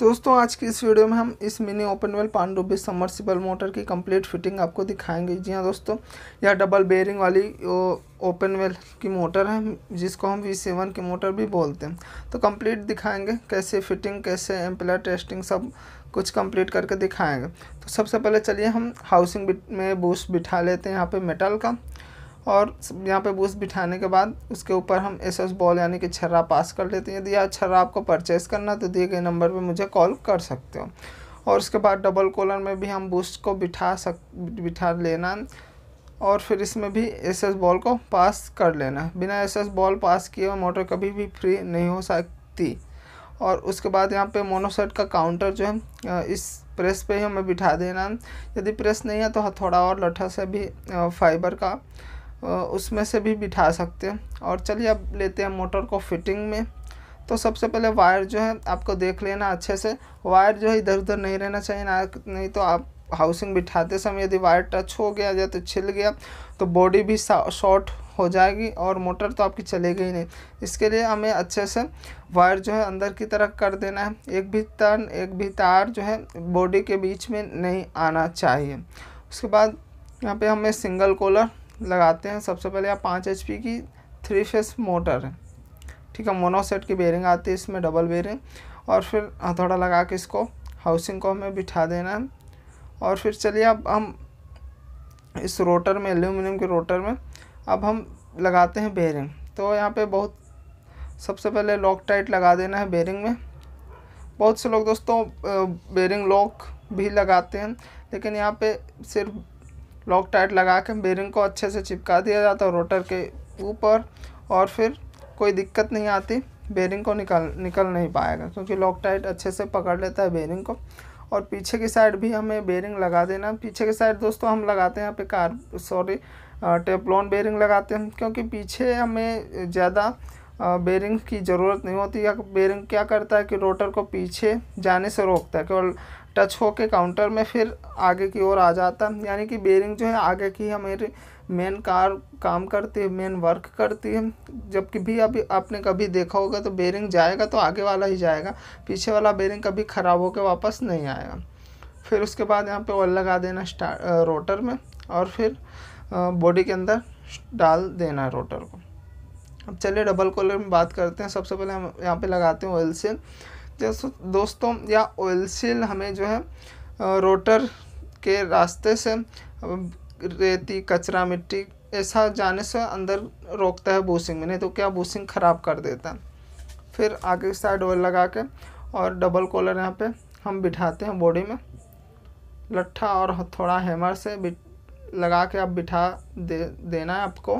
दोस्तों आज की इस वीडियो में हम इस मिनी ओपन वेल पांडुबी समर्सिबल मोटर की कंप्लीट फिटिंग आपको दिखाएंगे जी हाँ दोस्तों यह डबल बेयरिंग वाली ओपन वेल की मोटर है जिसको हम वी सेवन की मोटर भी बोलते हैं तो कंप्लीट दिखाएंगे कैसे फिटिंग कैसे एम्पलर टेस्टिंग सब कुछ कंप्लीट करके दिखाएंगे तो सबसे पहले चलिए हम हाउसिंग में बूस्ट बिठा लेते हैं यहाँ पर मेटल का और यहाँ पे बूस्ट बिठाने के बाद उसके ऊपर हम एस एस बॉल यानी कि छर्रा पास कर लेते हैं यदि आप छर्रा आपको परचेस करना तो दिए गए नंबर पे मुझे कॉल कर सकते हो और उसके बाद डबल कॉलर में भी हम बूस्ट को बिठा सक बिठा लेना और फिर इसमें भी एस एस बॉल को पास कर लेना बिना एस एस बॉल पास किए मोटर कभी भी फ्री नहीं हो सकती और उसके बाद यहाँ पे मोनोसेट का काउंटर जो है इस प्रेस पे ही हमें बिठा देना यदि प्रेस नहीं है तो हथौड़ा और लट्ठा से भी फाइबर का उसमें से भी बिठा सकते हैं और चलिए अब लेते हैं मोटर को फिटिंग में तो सबसे पहले वायर जो है आपको देख लेना अच्छे से वायर जो है इधर उधर नहीं रहना चाहिए ना नहीं तो आप हाउसिंग बिठाते समय यदि वायर टच हो गया या तो छिल गया तो बॉडी भी शॉर्ट हो जाएगी और मोटर तो आपकी चलेगी ही नहीं इसके लिए हमें अच्छे से वायर जो है अंदर की तरफ कर देना है एक भी तन एक भी तार जो है बॉडी के बीच में नहीं आना चाहिए उसके बाद यहाँ पे हमें सिंगल कोलर लगाते हैं सबसे पहले यहाँ पाँच एच की थ्री फेस मोटर है ठीक है मोनोसेट की बेरिंग आती है इसमें डबल बेरिंग और फिर हथौड़ा लगा के इसको हाउसिंग को हमें बिठा देना है और फिर चलिए अब हम इस रोटर में एल्यूमिनियम के रोटर में अब हम लगाते हैं बेरिंग तो यहाँ पे बहुत सबसे पहले लॉक टाइट लगा देना है बेरिंग में बहुत से लोग दोस्तों बेरिंग लॉक भी लगाते हैं लेकिन यहाँ पे सिर्फ लॉक टाइट लगा के बेरिंग को अच्छे से चिपका दिया जाता है रोटर के ऊपर और फिर कोई दिक्कत नहीं आती बेरिंग को निकल निकल नहीं पाएगा क्योंकि लॉक टाइट अच्छे से पकड़ लेता है बेरिंग को और पीछे की साइड भी हमें बेरिंग लगा देना पीछे की साइड दोस्तों हम लगाते हैं यहाँ पे कार सॉरी टेपलॉन बेरिंग लगाते हैं क्योंकि पीछे हमें ज़्यादा बेरिंग की ज़रूरत नहीं होती या बेरिंग क्या करता है कि रोटर को पीछे जाने से रोकता है केवल टच होके काउंटर में फिर आगे की ओर आ जाता है यानी कि बेयरिंग जो है आगे की हमारी मेन कार काम करती है मेन वर्क करती है जबकि भी अभी आपने कभी देखा होगा तो बेयरिंग जाएगा तो आगे वाला ही जाएगा पीछे वाला बेयरिंग कभी ख़राब होकर वापस नहीं आएगा फिर उसके बाद यहाँ पे ऑयल लगा देना स्टार रोटर में और फिर बॉडी के अंदर डाल देना रोटर को अब चलिए डबल कॉलर में बात करते हैं सबसे पहले हम यहाँ पर लगाते हैं ऑयल सेल जैसे दोस्तों या ऑयल सील हमें जो है रोटर के रास्ते से रेती कचरा मिट्टी ऐसा जाने से अंदर रोकता है बूसिंग में नहीं तो क्या बूसिंग ख़राब कर देता है फिर आगे की साइड ऑयल लगा के और डबल कॉलर यहाँ पे हम बिठाते हैं बॉडी में लट्ठा और थोड़ा हैमर से लगा के आप बिठा दे देना है आपको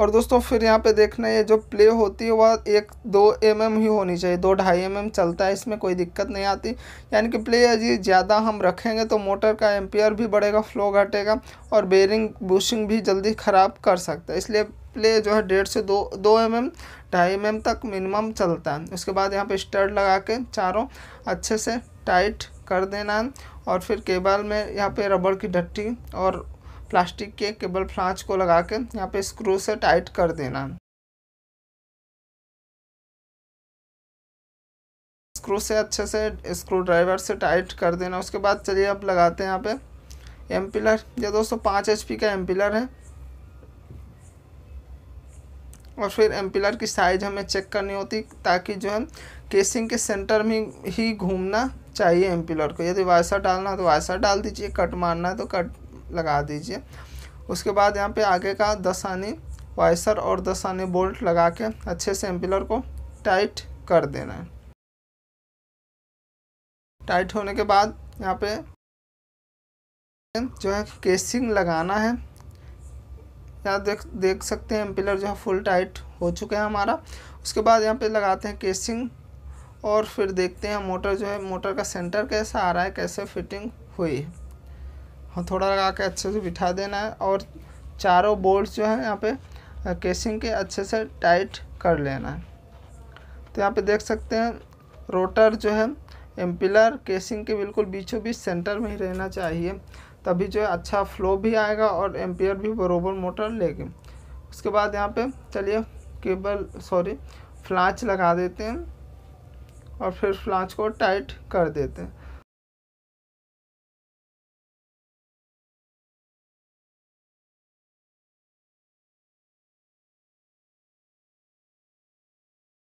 और दोस्तों फिर यहाँ पे देखना है जो प्ले होती है वह एक दो एम mm ही होनी चाहिए दो ढाई एम mm चलता है इसमें कोई दिक्कत नहीं आती यानी कि प्ले यदि ज़्यादा हम रखेंगे तो मोटर का एम्पियर भी बढ़ेगा फ्लो घटेगा और बेरिंग बुशिंग भी जल्दी ख़राब कर सकता है इसलिए प्ले जो है डेढ़ से दो दो एम एम ढाई एम एम तक मिनिमम चलता है उसके बाद यहाँ पर स्टर्ड लगा के चारों अच्छे से टाइट कर देना है और फिर केबल में यहाँ पे रबड़ की डट्टी और प्लास्टिक के केबल फ्रांच को लगा के यहाँ पे स्क्रू से टाइट कर देना स्क्रू से अच्छे से स्क्रू ड्राइवर से टाइट कर देना उसके बाद चलिए अब लगाते हैं यहाँ पे एम पिलर ये दोस्तों पाँच एच का एम पिलर है और फिर एम पिलर की साइज हमें चेक करनी होती ताकि जो है केसिंग के सेंटर में ही घूमना चाहिए एम पिलर को यदि वायसा डालना है तो वायसा डाल दीजिए कट मारना है तो कट लगा दीजिए उसके बाद यहाँ पे आगे का दस आनी वाइसर और दस आनी बोल्ट लगा के अच्छे से एम्पिलर को टाइट कर देना है टाइट होने के बाद यहाँ पे जो है केसिंग लगाना है यहाँ देख देख सकते हैं एम्पिलर जो है फुल टाइट हो चुका है हमारा उसके बाद यहाँ पे लगाते हैं केसिंग और फिर देखते हैं मोटर जो है मोटर का सेंटर कैसा आ रहा है कैसे फिटिंग हुई है हाँ थोड़ा लगा के अच्छे से बिठा देना है और चारों बोल्ट जो है यहाँ पे केसिंग के अच्छे से टाइट कर लेना है तो यहाँ पे देख सकते हैं रोटर जो है एम्पिलर केसिंग के बिल्कुल बीचों बीच सेंटर में ही रहना चाहिए तभी जो है अच्छा फ्लो भी आएगा और एम्पियर भी बरोबर मोटर लेगी उसके बाद यहाँ पे चलिए केबल सॉरी फ्लांच लगा देते हैं और फिर फ्लांच को टाइट कर देते हैं